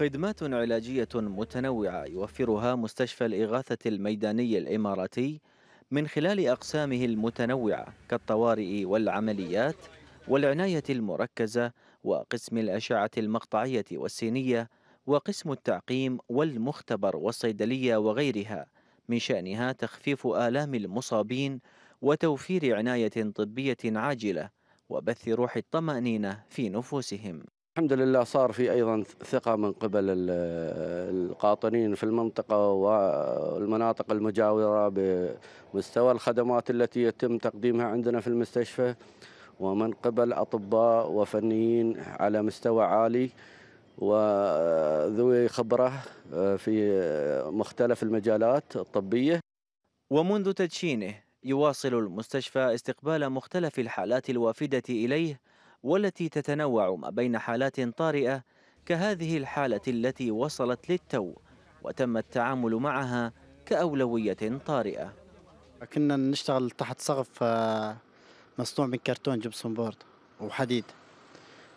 خدمات علاجية متنوعة يوفرها مستشفى الإغاثة الميداني الإماراتي من خلال أقسامه المتنوعة كالطوارئ والعمليات والعناية المركزة وقسم الأشعة المقطعية والسينية وقسم التعقيم والمختبر والصيدلية وغيرها من شأنها تخفيف آلام المصابين وتوفير عناية طبية عاجلة وبث روح الطمأنينة في نفوسهم الحمد لله صار في ايضا ثقه من قبل القاطنين في المنطقه والمناطق المجاوره بمستوى الخدمات التي يتم تقديمها عندنا في المستشفى ومن قبل اطباء وفنيين على مستوى عالي وذوي خبره آه، في مختلف المجالات الطبيه ومنذ تدشينه يواصل المستشفى استقبال مختلف الحالات الوافده اليه والتي تتنوع ما بين حالات طارئة كهذه الحالة التي وصلت للتو وتم التعامل معها كأولوية طارئة كنا نشتغل تحت سقف آه، مصنوع من كرتون جبسون بورد وحديد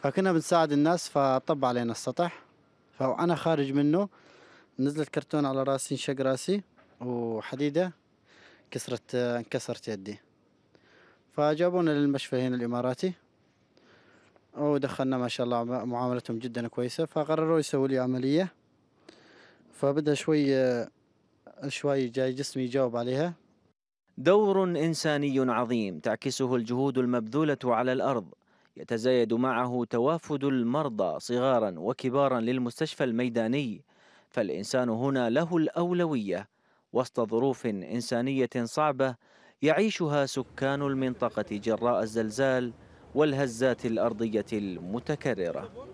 فكنا بنساعد الناس فطب علينا السطح فأنا خارج منه نزلت كرتون على راسي انشق راسي وحديدة كسرت آه، انكسرت يدي فجابونا للمشفى هنا الإماراتي ودخلنا ما شاء الله معاملتهم جدا كويسة فقرروا يسووا لي عملية فبدأ شوي شوي جاي جسمي يجاوب عليها دور إنساني عظيم تعكسه الجهود المبذولة على الأرض يتزايد معه توافد المرضى صغارا وكبارا للمستشفى الميداني فالإنسان هنا له الأولوية وسط ظروف إنسانية صعبة يعيشها سكان المنطقة جراء الزلزال والهزات الأرضية المتكررة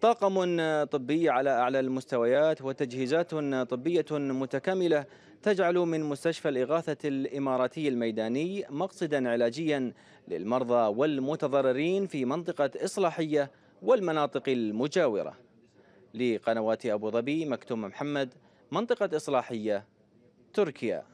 طاقم طبي على أعلى المستويات وتجهيزات طبية متكاملة تجعل من مستشفى الإغاثة الإماراتي الميداني مقصدا علاجيا للمرضى والمتضررين في منطقة إصلاحية والمناطق المجاورة لقنوات أبو ظبي مكتوم محمد منطقة إصلاحية تركيا